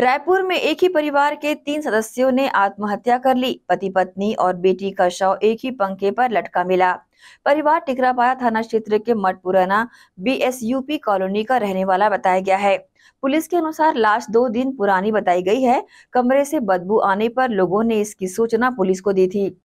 रायपुर में एक ही परिवार के तीन सदस्यों ने आत्महत्या कर ली पति पत्नी और बेटी का शव एक ही पंखे पर लटका मिला परिवार टिकरापाया थाना क्षेत्र के मठपुराना बीएसयूपी कॉलोनी का रहने वाला बताया गया है पुलिस के अनुसार लाश दो दिन पुरानी बताई गई है कमरे से बदबू आने पर लोगों ने इसकी सूचना पुलिस को दी थी